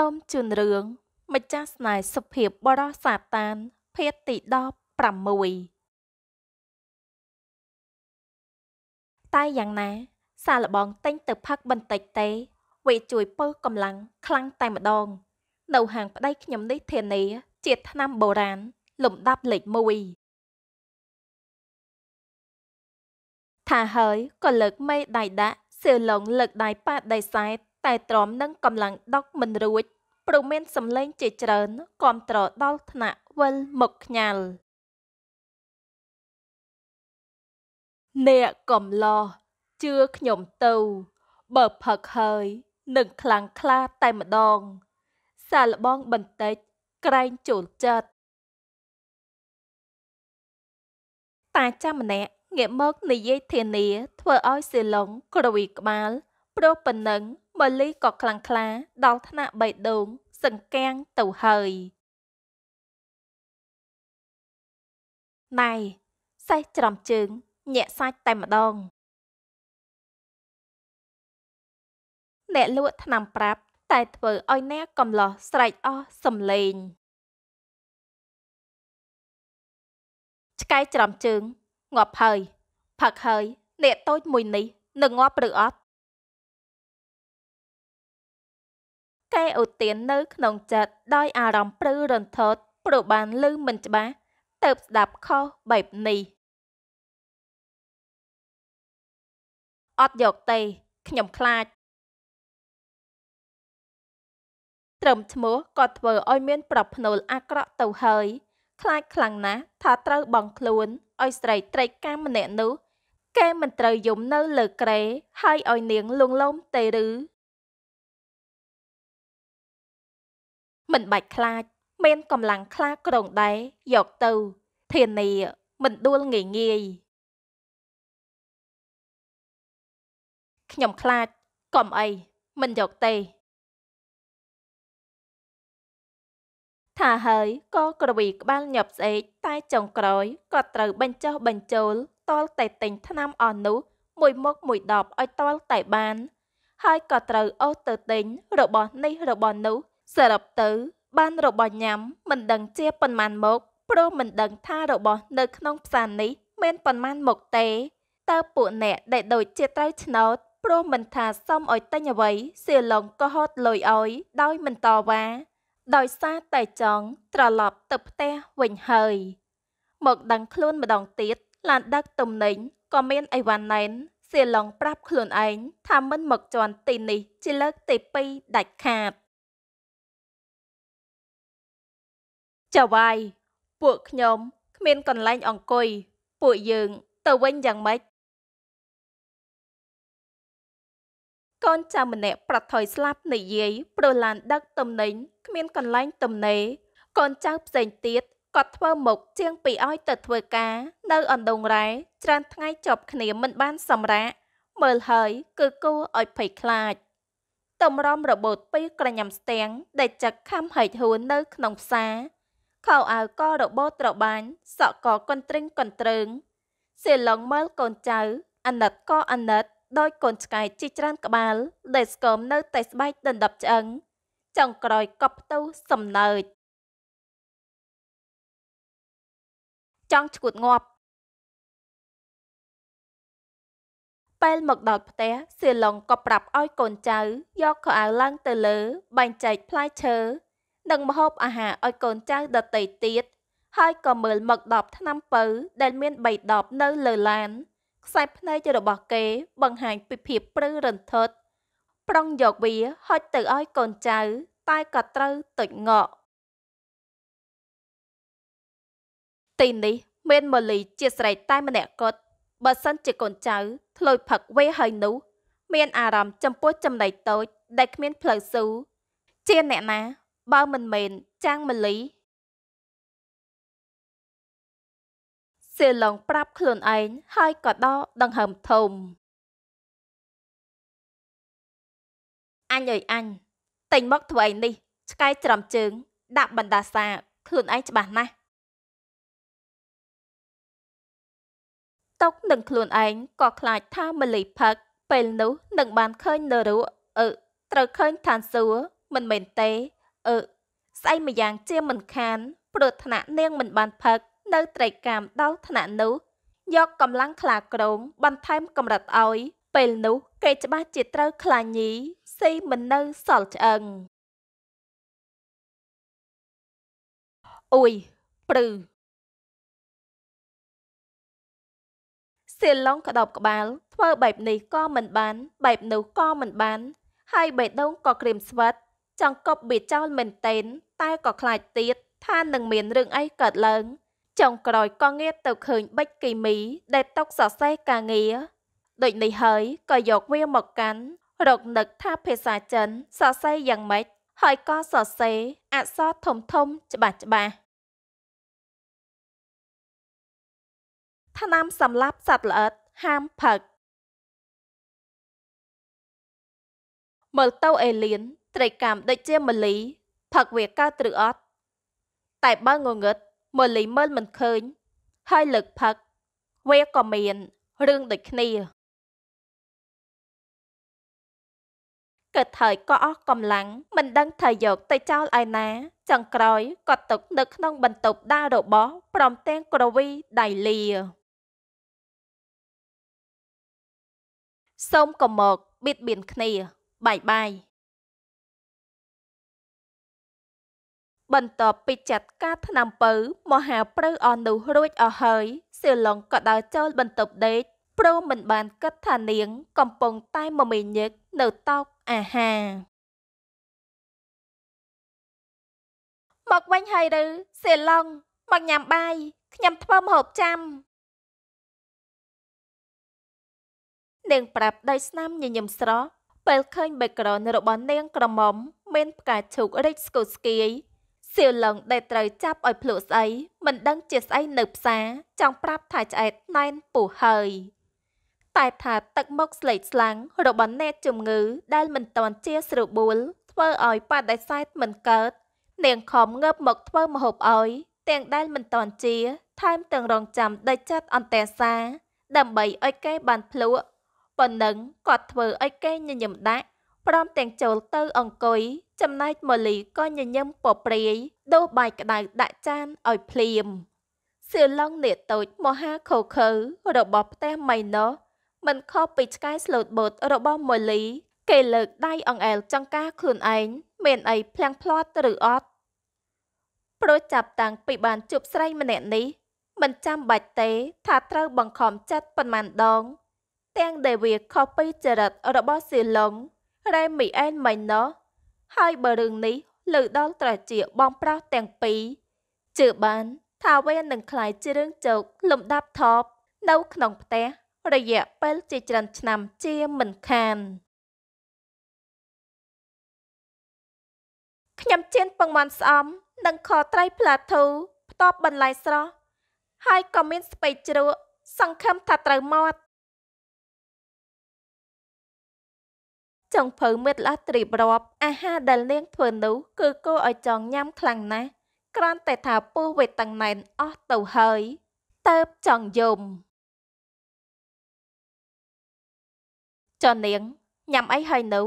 សូមជូនរឿងម្ចាស់ស្នេហ៍សុភាពបរោះសាតានភាគទី16តែយ៉ាងណា សាឡបងតែងទៅផឹកបន្តិចទេវាជួយបើកម្លាំងខ្លាំងតែម្ដងនៅហាងប្តីខ្ញុំនេះធានាជាឆ្នាំបុរាណលំដាប់លេខ1ថាហើយក៏លើកមេដៃដាក់សៀលងលើកដៃប៉ាដៃសែតតែទ្រាំនឹងកម្លាំងដុកមិនរួច ព្រោះមានសម្លេងជាច្រើនគាំទ្រដល់ថ្នាក់វិលមកខ្ញាល់អ្នកកំឡោះជឿខ្ញុំទៅបើផឹកហើយនឹងខ្លាំងខ្លាតែម្ដង សាលបងបន្តិចក្រែងចូលចិត្តតាចាម្នាក់ងាកមកនិយាយធានាធ្វើឲ្យសេឡុងក្រវីក្បាលព្រោះប៉ុណ្ណឹងម៉ូលីក៏ខ្លាំងក្លាដល់ថ្នាក់បៃដងសង្កាំងទៅហើយណៃសេះច្រំជើងញាក់សាច់តែម្ដងអ្នកលក់ថ្នាំ ប្រាប់តែធ្វើឲ្យអ្នកកំឡោះស្រែកអស់សំឡេងឆ្កែច្រំជើង ងាប់ហើយផឹកហើយអ្នកតូចមួយនេះនឹងងាប់ឬអត់គេឧទាននៅក្នុងចិត្តដោយ អារម្មណ៍ព្រឺរន្ធត់ព្រោះបានឮមិនច្បាស់ទៅស្ដាប់ខុសបែបនេះអត់យកទេខ្ញុំខ្លាចត្រឹមឈ្មោះក៏ធ្វើឲ្យមាន ប្រភ្នូល អាក្រក់ទៅហើយខ្លាចខ្លាំងណាស់ថាត្រូវបងខ្លួនឲ្យស្រីត្រេកការម្នាក់នោះគេមិនត្រូវយំនៅ លើក្រែហើយឲ្យ នាងលងលោមទេឬមិនបាច់ខ្លាចមានកម្លាំងខ្លាក្រងដែរយកទៅ ធានា មិនដួលងាយងាយខ្ញុំខ្លាចកុំអី មិនយកទេថាហើយក៏ក្រវីក្បាលញាប់ស្អេកតែចុងក្រោយក៏ត្រូវបញ្ចុះបញ្ចូលតលតែទិញថ្នាំអស់នោះមួយមុខមួយដបឲ្យតលតែបាន ហើយក៏ត្រូវអូសទៅទិញរបស់ នេះរបស់នោះសរុបទៅបានរបស់ញ៉ាំមិនដឹងជាប៉ុន្មានមក ព្រោះមិនដឹងថារបស់នៅក្នុងផ្សារនេះមានប៉ុន្មានមកទេតើពួកអ្នកដែលដូចជាត្រូវឆ្នោតព្រោះមិនថាសុំឲ្យទិញអ្វីសៀឡុងក៏ហត់លុយឲ្យដោយមិនតវ៉ាដោយសារតែចង់ត្រឡប់ទៅផ្ទះវិញហើយ មកដឹងខ្លួនម្ដងទៀតឡានដឹកទំនិញក៏មានអីវ៉ាន់ណែនសៀឡុងប្រាប់ខ្លួនឯងថាមិនមកជន់ទីនេះជាលើកទី2ដាច់ខាតចៅវាយពួកខ្ញុំគ្មានកន្លែងអង្គុយពួកយើង ទៅវិញយ៉ាងម៉េចកូនចៅម្នាក់ប្រថុយស្លាប់និយាយប្រឡាន ដឹកទំនិញគ្មានកន្លែង ទំនេរកូនចៅផ្សេងទៀតគាត់ធ្វើមុខជាង ពីឲ្យទៅធ្វើការ នៅអណ្ដូងរ៉ែច្រើនថ្ងៃជាប់គ្នាមិនបានសម្រាកមើលហើយ គឺគួរឲ្យភ័យខ្លាចតម្រំរបូតពីក្រញាំស្ទាំងដែលចាក់ខំហែកហួននៅក្នុងផ្សារខោអាវក៏របូតត្របាញសក់ក៏កន្ទ្រិញកន្ទ្រើងសៀឡុងមើលកូនចៅអាណិតក៏អាណិត ដោយកូនឆ្កែជីច្រានក្បាល ដេស្គមនៅតែស្បែកដណ្ដប់ឆ្អឹងចង់ក្រោយកប់ផ្ទុសំណើចចង់ឈួតងាប់ពេលមកដល់ផ្ទះសៀឡុងក៏ប្រាប់ឲ្យកូនចៅយកខោអាវឡើងទៅលើបែងចែកផ្លែឈើនិងម្ហូបអាហារឲ្យកូនចៅដតីទៀតហើយក៏មើលមកដបឆ្នាំពៅដែលមាន3ដបនៅលើឡានខ្សែភ្នែករបស់គេ បង្ហាញពីភាពព្រឺរន្ធត់ប្រុងយកវាហុចទៅឲ្យកូនចៅ តែក៏ត្រូវទុចងក់ទីនេះមានម៉ូលីជា ស្រីតែម្នាក់គត់បើសិនជាកូនចៅធ្លុយផឹកវេហើយនោះមាន អារម្មណ៍ចំពោះចំណៃតូច ដែលគ្មាន ផ្លូវស៊ូជាអ្នកណាបើមិនមែនចាងម៉ាលីសេឡុងប្រាប់ ខ្លួនឯងហើយក៏ដកដង្ហើមធំអញអើយអញតេញមក ធ្វើអីនេះឆ្កែច្រំជើង ដាក់បណ្ដាសាខ្លួនឯងច្បាស់ណាស់តុកនឹងខ្លួនឯងក៏ខ្លាចថាមលីផឹក ពេលនោះនឹងបានឃើញនរុអឺត្រូវឃើញឋានសួគ៌មិនមែនទេអឺស្អីម្យ៉ាងជាមិនខានព្រោះថ្នាក់នាងមិនបានផឹកនៅត្រីកាមដល់ថ្នាក់នោះ យកកម្លាំងខ្លាក្រងបន្ថែមកម្រិតឲ្យពេលនោះគេច្បាស់ជាត្រូវខ្លាញីស៊ីមិននៅសល់ឆ្អឹងអ៊ុយព្រឺសៀឡុងក្តោបក្បាល ធ្វើបែបនេះក៏មិនបានបែបនោះក៏មិនបានហើយបេះដូងក៏ក្រៀមស្វិតចង្កប់បៀចោលមែនតែនតែក៏ខ្លាចទៀតថានឹងមានរឿងអីកើតឡើងចុងក្រោយក៏ងាកទៅឃើញបិចគីមីដែលຕົកសរសេរការងារដូចនេះហើយក៏យកវាមកកាន់រកនឹកថាភាសាចិនសរសេរយ៉ាងម៉េចហើយក៏សរសេរអក្សរធំធំច្បាស់ច្បាស់ថ្នាំសម្លាប់សត្វល្អិតហាមផឹកមើលទៅអេលៀនត្រីកម្មដូចជាមលីផឹកវាកើតឬអត់តែបើងងឹតមលីមើលមិនឃើញហើយលើកផឹកវាក៏មានរឿងដូចគ្នាកិតហើយក៏អស់កម្លាំងមិនដឹងថាយកទៅចោលឯណាចុងក្រោយក៏ទុកនៅក្នុង បន្ទប់ដាររបស់ព្រមទាំងក្រវីដៃលាសូមកុំមកបៀតបៀនគ្នាបាយបាយបន្ទាប់ពីចាត់ការថ្នាំពៅ មហាព្រៅអស់នោះរួចអស់ហើយសៀឡុងក៏ដើរចូលបន្ទប់ដេកព្រមមិនបានគិតថានាង កំពុងតែមមាញឹកនៅតោកអាហារមកវិញហើយឬសៀឡុងមកញ៉ាំបាយខ្ញុំធ្វើម្ហូបចាំនាងប្រាប់ដោយស្នាមញញឹមស្រស់ពេលឃើញ background របស់នាងក្រមុំមាន ផ្កាឈូករិចស្គូស្គាយសៀវលឹងដែលត្រូវចាប់ឲ្យភ្លក់ស្អីមិនដឹងជាស្អីនៅផ្សារចង់ប្រាប់ថាឆ្អែតណែនពុះហើយតែថាទឹកមុខស្លេកស្លាំងរបស់អ្នកជំងឺដែលមិនតន់ជាស្របួលធ្វើឲ្យបដិសេធមិនកើតនាងខំងើបមកធ្វើមហូបឲ្យ ទាំងដែលមិនតន់ជា ថែមទាំងរងចាំដេចចិត្តអន្តេសាដើម្បីឲ្យគេបានភ្លក់ប៉ុណ្ណឹងគាត់ធ្វើឲ្យគេញញឹមដាក់ព្រមទាំងចូលទៅអង្គុយចំណែកម៉ូលីក៏ញញឹមពព្រាយដួសបាយក្តៅដាក់ចានឲ្យភ្លាមសៀឡុងនេតូចមហាខូខើរបស់ផ្ទះម៉ៃណូមិនខុសពីឆ្កែស្លូតបូតរបស់ម៉ូលី គេលើកដៃអង្អែលចង្ការខ្លួនឯងមានអីផ្លាំងផ្លាត់ឬអត់ព្រោះចាប់តាំងពីបានជួបស្រីម្នាក់នេះមិនចាំបាច់ទេថាត្រូវបង្ខំចិត្តប៉ុន្មានដងទាំងដែលវាខុសពីចរិតរបស់សៀឡុងរ៉េមីអែនមិញណោះហើយបើរឿងនេះ លើដល់ត្រជាបងប្រុសទាំងពីរជឿបានថាវានឹងคล้ายជារឿងជោគលំដាប់ថប់នៅ ក្នុង ផ្ទះរយៈពេលជាច្រើន ឆ្នាំជាមិនខានខ្ញុំជៀនពងមានស្អំនិងខត្រៃផ្លាធូផ្ទាប់បន្លែស្រស់ហើយក៏មានស្ពៃជ្រក់សង្ឃឹមថាត្រូវមាត់ចុងភៅមិត្តល្អត្រៀបរាប់អាហារដែលនាងធ្វើនោះគឺគួរឲ្យចង់ញ៉ាំខ្លាំងណាស់គ្រាន់តែថាពោះវេតាំងណែនអស់ទៅហើយតើបចង់យំចនាងញ៉ាំអីហើយនោះ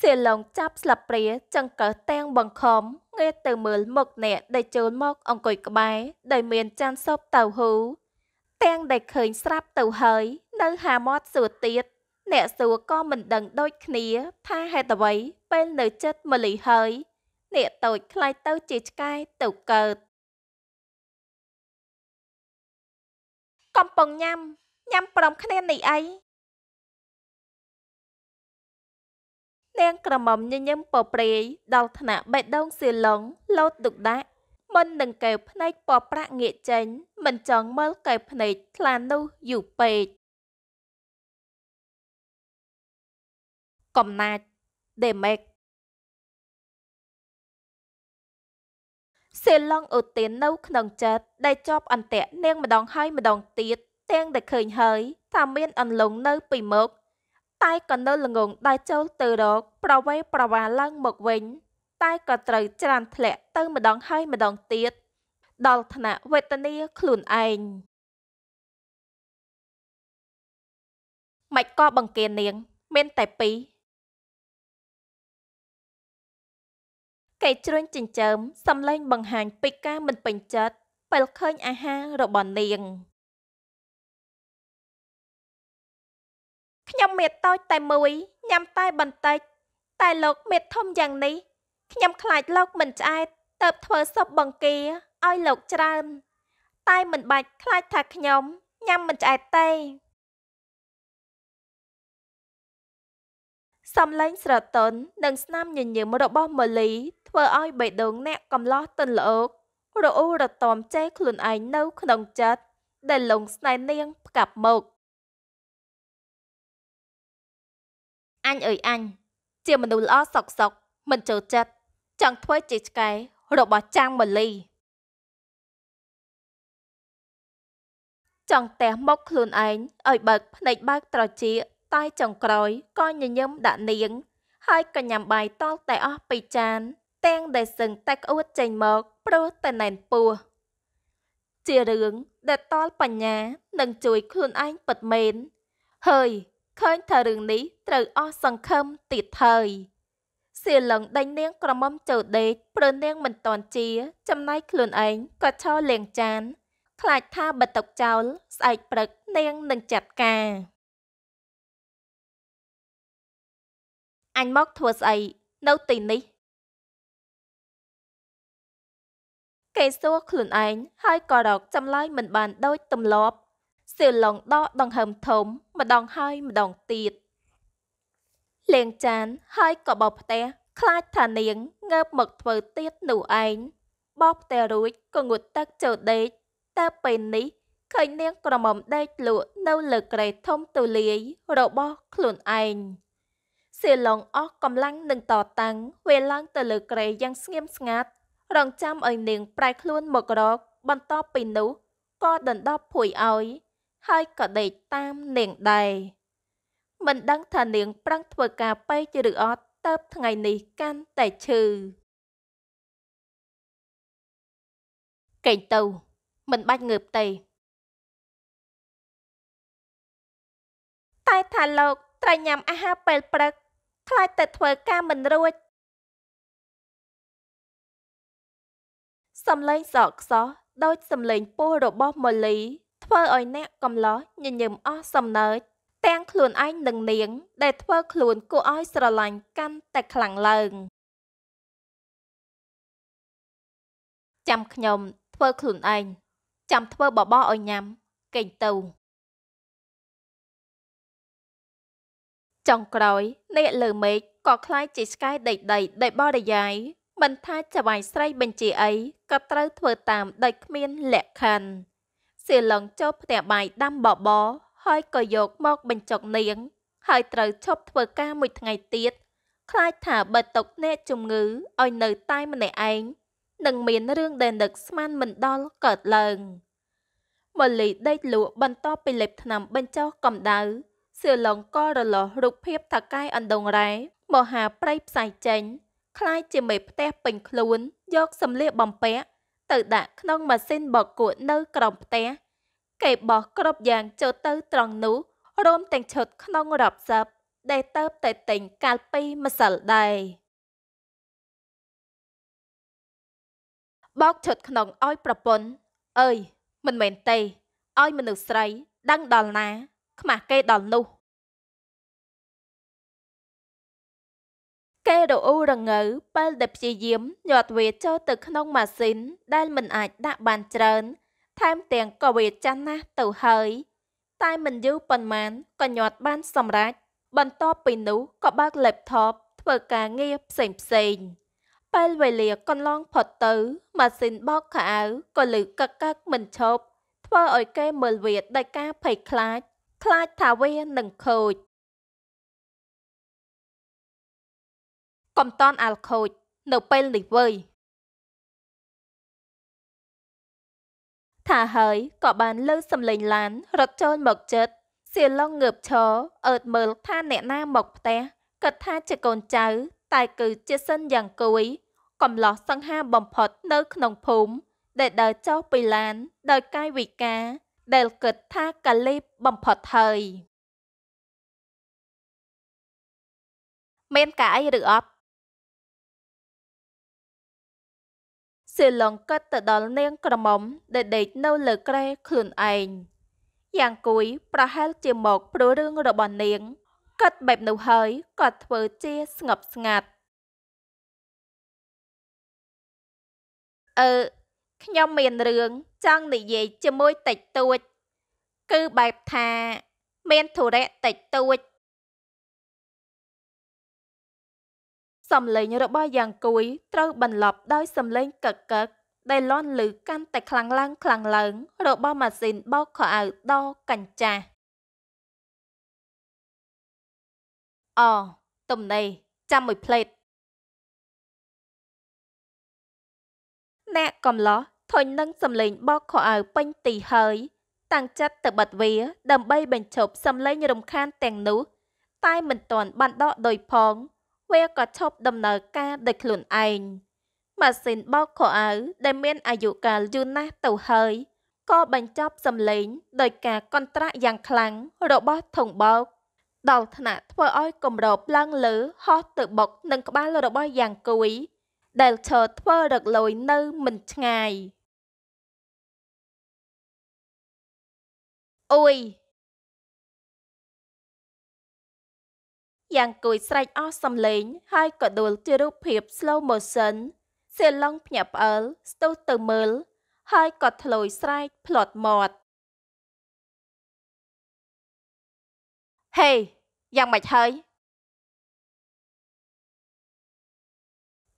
សៀឡុងចាប់ស្លាបព្រាចង្កឹះទាំងបង្ខំងាកទៅមើលមុខអ្នកដែលចូលមក អង្គុយក្បែរដែលមានចានសពតៅហ៊ូទាំង ដែលឃើញស្រាប់ទៅហើយនៅហាមាត់សួរទៀតអ្នកសួរក៏មិនដឹងដូចគ្នា ថាហេតុអ្វី ពេលនៅចិត្តមលីហើយអ្នកតូចខ្លាយទៅជាឆ្កែទៅកើតកំពុងញ៉ាំញ៉ាំព្រមគ្នានេះអីនាងក្រមុំញញឹមពព្រាយដល់ថ្នាក់បេះដូងសៀឡុងលោតទុកដាក់មុននឹងកែវភ្នែកពណ៌ប្រាក់ងាកចេញ មិនចង់មើលកែវភ្នែកខ្លានោះយូរពេកកំណាចដេមេកសេឡុងអូទីននៅ ក្នុងចិត្តដែលជាប់អន្ទាក់នាងម្ដងហើយម្ដងទៀតទាំងតែឃើញហើយថាមាន អន្លង់នៅពីមុខតែក៏នៅល្ងងដែលចូលទៅរក ប្រវេប្រវាឡើងមកវិញ តែក៏ត្រូវច្រានធ្លាក់ទៅម្ដងហើយម្ដងទៀតដល់ថ្នាក់វេទនាខ្លួនឯងម៉េចក៏បង្គានាង មានតែពីរគេជ្រុញចិញ្ចើមសំឡេងបង្ហាញពីការមិនពេញចិត្តពេលឃើញអាហាររបស់នាងខ្ញុំមេតូចតែមួយញ៉ាំតែបន្តិចតែលោកមេធំយ៉ាងនេះខ្ញុំខ្លាចលោក មិនឆ្អែតទៅធ្វើសុបបង្គាឲ្យលោកច្រើន តែ មិនបាច់ខ្លាចថាខ្ញុំញ៉ាំមិនឆ្អែតទេសំឡេងស្រទន់និងស្នាមញញឹមរបស់ម៉ូលីធ្វើឲ្យបេះដូងអ្នកកំឡោះទន់ល្អូករអ៊ូរទាំចេះខ្លួនឯងនៅក្នុងចិត្តដែលលងស្នេហ៍នាងផ្កាប់មកអញអើយអញជាមនុស្សល្អសុកសុកមិនចូលចិត្តចង់ធ្វើជាឆ្កែរបស់ចាងម៉ូលីចង់តែមកខ្លួនឯងឲ្យបើកភ្នែកបើកត្រចៀកតែចុងក្រោយក៏ញញឹមដាក់នាង ហើយក៏ញ៉ាំបាយតល់តែអស់ពីចានទាំងដែលសឹងតែក្អួតចេញមកព្រោះតែណែនពោះជារឿងដែលតល់បញ្ញានឹងជួយខ្លួនឯងពិតមែនហើយឃើញថារឿងនេះត្រូវអស់សង្ឃឹមទៀតហើយសៀលឹងដេញនាងក្រមុំចូលដេកព្រោះនាងមិនតន់ជា ចំណែកខ្លួនឯងក៏ឈរលាងចាន ខ្លាចថាបើຕົកចោលស្អែកព្រឹកនាងនឹងចាត់ការអញមកធ្វើស្អីនៅទីនេះគេសួរខ្លួនឯងហើយក៏រកចម្លើយមិនបានដូចទំលាប់សៀវឡុងដកដង្ហើមធំម្ដងហើយម្ដងទៀតលេងចានហើយក៏បោផ្ទះខ្លាចថានាងងើបមកធ្វើទៀតនោះឯងបោផ្ទះរួចក៏ងូតទឹកចូលដេកតែពេលនេះឃើញនាងក្រមុំដេកលក់នៅលើក្រែធំទូលាយរបស់ខ្លួនឯងសៀឡុងអស់កម្លាំងនឹងតតាំងវាឡើងទៅលើក្រែយ៉ាងស្ងៀមស្ងាត់រងចាំឲ្យនាងប្រែខ្លួនមករកបន្តពីនោះក៏ដណ្ដប់ភួយឲ្យហើយក៏ដេកតាមនាងដែរមិនដឹងថានាងប្រឹងធ្វើការពេកឬអត់តើបថ្ងៃនេះកាន់តែឈឺកេងទៅមិនបាច់ងើបទេតែថាលោកត្រូវញ៉ាំអាហារពេលព្រឹកខ្លាចតែធ្វើការមិនរួចសំឡេងសកសោះដោយសំឡេងពោះរបស់ម៉ូលីធ្វើឲ្យ អ្នកកំឡោះញញឹមអស់សំណើចទាំងខ្លួនឯងនិងនាង ដែលធ្វើ ខ្លួនគួរឲ្យ ស្រឡាញ់កាន់តែខ្លាំងឡើងចាំខ្ញុំ ធ្វើខ្លួនឯងចាំធ្វើបបោឲ្យញ៉ាំកេងទៅចុងក្រោយអ្នកលើមេឃក៏คล้ายជាឆ្កែដីដីដែលបរិយាយមិនថាចវាយស្រីបញ្ជាអីក៏ត្រូវធ្វើតាមដោយគ្មានលក្ខខណ្ឌសៀលងចូលផ្ទះបាយដាំបបរហើយក៏យកមកបញ្ចុកនាង ហើយត្រូវឈប់ធ្វើការមួយថ្ងៃទៀតខ្លាចថាបើຕົកអ្នកជំងឺឲ្យនៅតែម្នាក់ឯងនឹងមានរឿងដែលនឹកស្មានមិនដល់កើតឡើងម៉ូលីដេកលក់បន្តពីលេបថ្នាំបញ្ចុះកម្ដៅសៀឡុងក៏រលាស់រូបភាពថកែអណ្ដងរ៉ែមហាប្រៃផ្សាយចេញคล้ายជាមេ ផ្ទះពេញខ្លួនយកសម្លៀកបំពាក់ទៅដាក់ក្នុងម៉ាស៊ីនបោកគក់នៅ ក្រោមផ្ទះគេបោះគ្រប់យ៉ាងចូលទៅ ត្រង់នោះរួមទាំងឈុត ក្នុងរាប់សិបដែលទៅតែទិញកាលពីម្សិលដែរបោកឈុតក្នុងឲ្យប្រពន្ធអើយមិនមែនទេឲ្យមនុស្សស្រី ដឹងដល់ណាខ្មាស់គេដល់នោះគេរអ៊ូរងើពេលដែលព្យាយាមញាត់វាចូលទៅក្នុងម៉ាស៊ីន ដែលមិនអាចដាក់បានច្រើន ថែមទាំងក៏វាចាស់ណាស់ទៅហើយ តែមិនយូរប៉ុន្មានក៏ញាត់ បាន សម្រេចបន្ទាប់ពីនោះក៏បើក laptop ធ្វើការងារផ្សេងផ្សេងពេលវេលាកន្លងផុតទៅម៉ាស៊ីនបោកខោអាវក៏លឺកឹកកឹកមិនឈប់ធ្វើឲ្យគេមើលវាដោយការភ័យខ្លាចខ្លាចថាវានឹងខូចកុំតន់អាលខូចនៅពេលនេះវើយថាហើយក៏បានលើសំលេងឡានរត់ចូលមកជិតសៀឡុងងើបឈរអើតមើលថាអ្នកណាមកផ្ទះគិតថាជាកូនចៅតែគឺជាសិនយ៉ាងគួយ កំឡោះសង្ហាបំផុតនៅក្នុងភូមិដែលដើរចុះពីឡានដោយកាយវិការដែលគិតថាកាលីបបំផុតហើយមានការអីឬអត់សិលងគិតទៅដល់នាង ក្រមុំ ដែលដេកនៅ លើក្រែខ្លួនឯងយ៉ាងគួយ ប្រហែល ជាមកព្រោះរឿងរបស់នាងគិតបែបនោះហើយក៏ធ្វើជាស្ងប់ស្ងាត់អឺខ្ញុំមានរឿងចង់និយាយជាមួយតិចតួចគឺបែបថា មានធុរៈតិចតួចសំឡេងរបស់យ៉ាងគួយត្រូវបន្លប់ ដោយសំឡេងកឹកកឹកដែលលាន់ឮកាន់តែខ្លាំងឡើងខ្លាំងឡើង របស់ម៉ាស៊ីនបោកខោអាវដកញ្ចាស់អទំនេរចាំមួយផ្លេតអ្នកកំឡោះធុញនឹងសំលេងបោកខោអាវពេញទីហើយ តាំងចិត្តទៅបិទវាដើម្បីបញ្ឈប់សំលេងរំខានទាំងនោះ តែមិនទាន់បានដកដោយផង វាក៏ឈប់ដំណើរការដោយខ្លួនឯងម៉ាស៊ីនបោកខោអាវដែលមានអាយុកាលយូរណាស់ទៅហើយក៏បញ្ចប់សំឡេងដោយការកន្ត្រាក់យ៉ាងខ្លាំងរបស់ធុងបោកដល់ថ្នាក់ធ្វើឲ្យគម្របឡើងលើហោះទៅបុកនឹងក្បាលរបស់យ៉ាងគួយ ដែលឈរធ្វើរកលយនៅមិនឆ្ងាយ។អុយយ៉ាងគួយស្រែកអស់សំឡេង ហើយក៏ដួល ជារូបភាព slow motion សៀឡុងភ្ញាក់ផ្អើលស្ទុះទៅមើល ហើយក៏ធ្លោយស្រែក ផ្លត់មាត់ហេ យ៉ាងម៉េចហើយ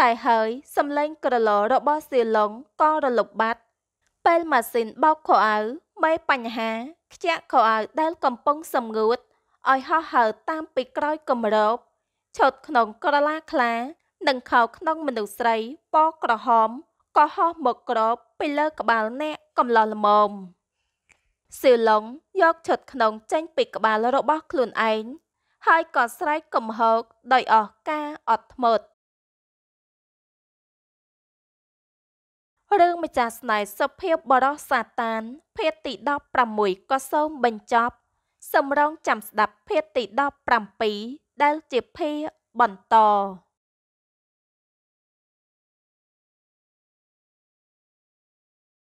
តែហើយសំឡេងក្រឡរបស់សៀឡុងក៏រលប់បាត់ ពេលម៉ាស៊ីនបោកខោអាវមេបញ្ហា ខ្ជាក់ខោអាវដែលកំពុងសម្ងួតឲ្យហោះហើរតាមពីក្រោយគម្របឈុតក្នុងក្រឡាខ្លា និងខោក្នុងមនុស្សស្រីពណ៌ក្រហមក៏ហោះមកក្រប ពីលើ ក្បាលអ្នកកំឡោះល្មមសៀវឡុងយកឈុតក្នុងចេញពីក្បាលរបស់ខ្លួនឯងហើយក៏ស្រែកកំហោកដោយអស់ការអត់ធ្មត់រឿងម្ចាស់ស្នេហ៍សុភាពបរោះសាតានភាគទី16ក៏សូមបញ្ចប់សម្រងចាំស្ដាប់ភាគទី17ដែលជាភាគបន្ត